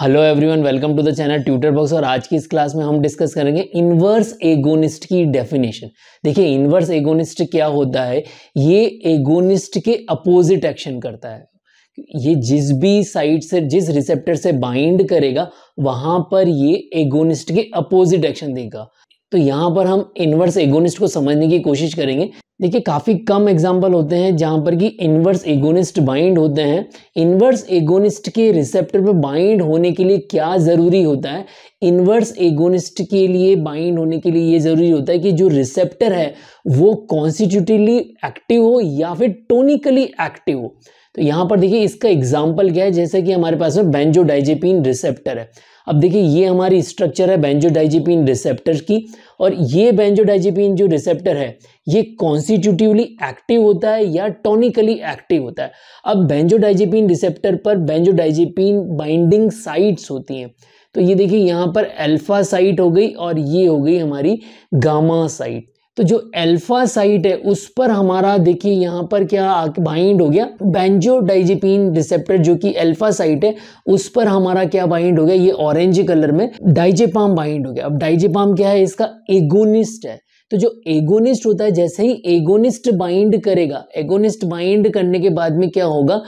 hello everyone welcome to the channel tutor box और आज की इस क्लास में हम डिस्कस करेंगे इनवर्स एगोनिस्ट की डेफिनेशन देखिए इनवर्स एगोनिस्ट क्या होता है ये एगोनिस्ट के अपोजिट एक्शन करता है ये जिस भी साइड से जिस रिसेप्टर से बाइंड करेगा वहां पर ये एगोनिस्ट के अपोजिट एक्शन देगा तो यहाँ पर हम इन्वर्स एगोनिस्ट को समझने की कोशिश करेंगे देखिए काफ़ी कम एग्जाम्पल होते हैं जहाँ पर कि इन्वर्स एगोनिस्ट बाइंड होते हैं इन्वर्स एगोनिस्ट के रिसेप्टर पर बाइंड होने के लिए क्या ज़रूरी होता है इन्वर्स एगोनिस्ट के लिए बाइंड होने के लिए ये ज़रूरी होता है कि जो रिसेप्टर है वो कॉन्स्टिट्यूटिवली एक्टिव हो या फिर टोनिकली एक्टिव हो तो यहाँ पर देखिए इसका एग्जाम्पल क्या है जैसे कि हमारे पास में बेंजोडाइजेपिन रिसेप्टर है अब देखिए ये हमारी स्ट्रक्चर है बेंजोडाइजेपिन रिसेप्टर की और ये बेंजोडाइजेपिन जो रिसेप्टर है ये कॉन्स्टिट्यूटिवली एक्टिव होता है या टॉनिकली एक्टिव होता है अब बेंजोडाइजेपिन रिसेप्टर पर बेंजोडाइजेपिन बाइंडिंग साइट्स होती हैं तो ये देखिए यहाँ पर अल्फा साइट हो गई और ये हो गई हमारी गामा साइट तो जो अल्फा साइट है उस पर हमारा देखिए यहाँ पर क्या बाइंड हो गया डाइजिपिन रिसेप्टर जो कि अल्फा साइट है उस पर हमारा क्या बाइंड हो गया ये ऑरेंज कलर में डाइजेपाम बाइंड हो गया अब डाइजेपाम क्या है इसका एगोनिस्ट है तो जो एगोनिस्ट होता है जैसे ही एगोनिस्ट बाइंड करेगा एगोनिस्ट बाइंड करने के बाद में क्या होगा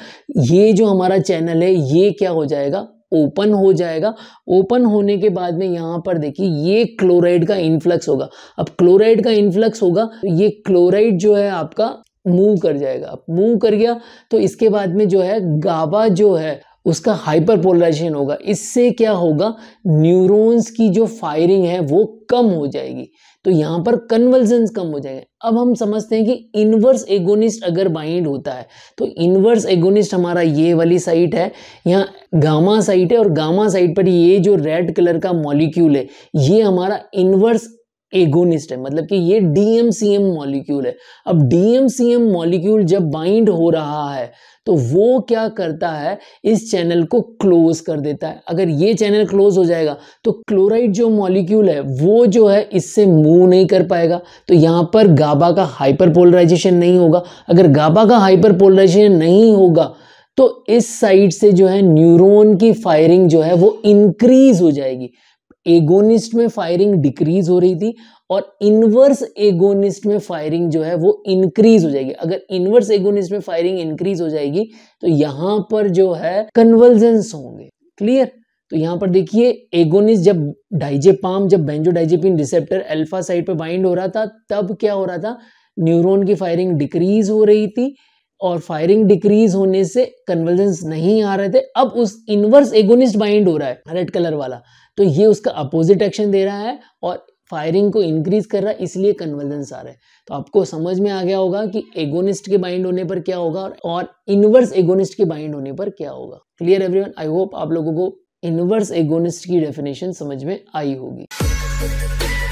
ये जो हमारा चैनल है ये क्या हो जाएगा ओपन हो जाएगा ओपन होने के बाद में यहाँ पर देखिए ये क्लोराइड का इन्फ्लक्स होगा अब क्लोराइड का इन्फ्लक्स होगा तो ये क्लोराइड जो है आपका मूव कर जाएगा मूव कर गया तो इसके बाद में जो है गाबा जो है उसका हाइपर पोलराइजेशन होगा इससे क्या होगा न्यूरॉन्स की जो फायरिंग है वो कम हो जाएगी तो यहाँ पर कन्वर्जेंस कम हो जाएंगे अब हम समझते हैं कि इनवर्स एगोनिस्ट अगर बाइंड होता है तो इनवर्स एगोनिस्ट हमारा ये वाली साइट है यहाँ गामा साइट है और गामा साइट पर ये जो रेड कलर का मॉलिक्यूल है ये हमारा इनवर्स एगोनिस्ट है मतलब कि ये डीएमसीएम मॉलिक्यूल है अब डीएमसीएम मॉलिक्यूल जब बाइंड हो रहा है तो वो क्या करता है इस चैनल को क्लोज कर देता है अगर ये चैनल क्लोज हो जाएगा तो क्लोराइड जो मॉलिक्यूल है वो जो है इससे मूव नहीं कर पाएगा तो यहाँ पर गाबा का हाइपर पोलराइजेशन नहीं होगा अगर गाबा का हाइपर पोलराइजेशन नहीं होगा तो इस साइड से जो है न्यूरोन की फायरिंग जो है वो इंक्रीज हो जाएगी एगोनिस्ट में फायरिंग डिक्रीज हो रही थी और इनवर्स एगोनिस्ट में फायरिंग जो है वो इंक्रीज हो जाएगी अगर इनवर्स एगोनिस्ट में फायरिंग इंक्रीज हो जाएगी तो यहां पर जो है कन्वर्जेंस होंगे क्लियर तो यहां पर देखिए एगोनिस जब डाइजेपाम जब benzodiazepine receptor alpha site पर बाइंड हो रहा था तब क्या हो रहा था न्यूरॉन की फायरिंग डिक्रीज हो रही थी और फायरिंग डिक्रीज होने से कन्वर्जेंस नहीं आ रहे थे अब उस इनवर्स एगोनिस्ट बाइंड हो रहा है रेड कलर वाला तो ये उसका अपोजिट एक्शन दे रहा है और फायरिंग को इंक्रीज कर रहा है इसलिए कन्वर्जेंस आ रहा है तो आपको समझ में आ गया होगा कि एगोनिस्ट के बाइंड होने पर क्या होगा और इनवर्स एगोनिस्ट के बाइंड होने पर क्या होगा क्लियर एवरी आई होप आप लोगों को इनवर्स एगोनिस्ट की डेफिनेशन समझ में आई होगी